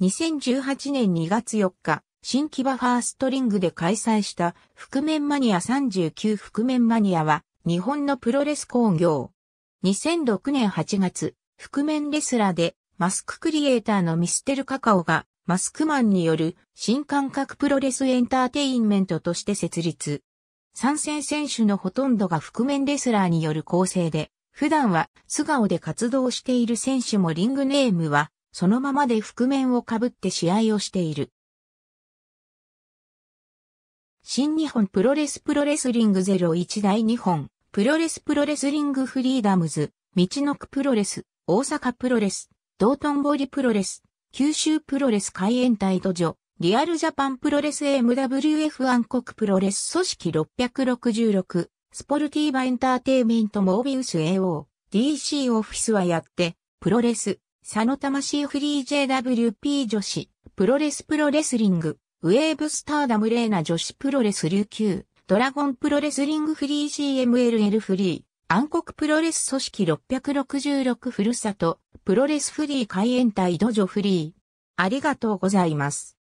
2018年2月4日、新木場ファーストリングで開催した覆面マニア39覆面マニアは日本のプロレス工業。2006年8月、覆面レスラーでマスククリエイターのミステルカカオがマスクマンによる新感覚プロレスエンターテインメントとして設立。参戦選手のほとんどが覆面レスラーによる構成で、普段は素顔で活動している選手もリングネームはそのままで覆面をかぶって試合をしている。新日本プロレスプロレスリング01第日本、プロレスプロレスリングフリーダムズ、道のくプロレス、大阪プロレス、道頓堀プロレス、九州プロレス海援隊土壌、リアルジャパンプロレス m w f 暗黒プロレス組織666、スポルティーバエンターテイメントモービウス AO、DC オフィスはやって、プロレス、佐野魂フリー JWP 女子、プロレスプロレスリング、ウェーブスターダムレーナ女子プロレス琉球、ドラゴンプロレスリングフリー GMLL フリー、暗黒プロレス組織666ふるさと、プロレスフリー海援隊ドジョフリー。ありがとうございます。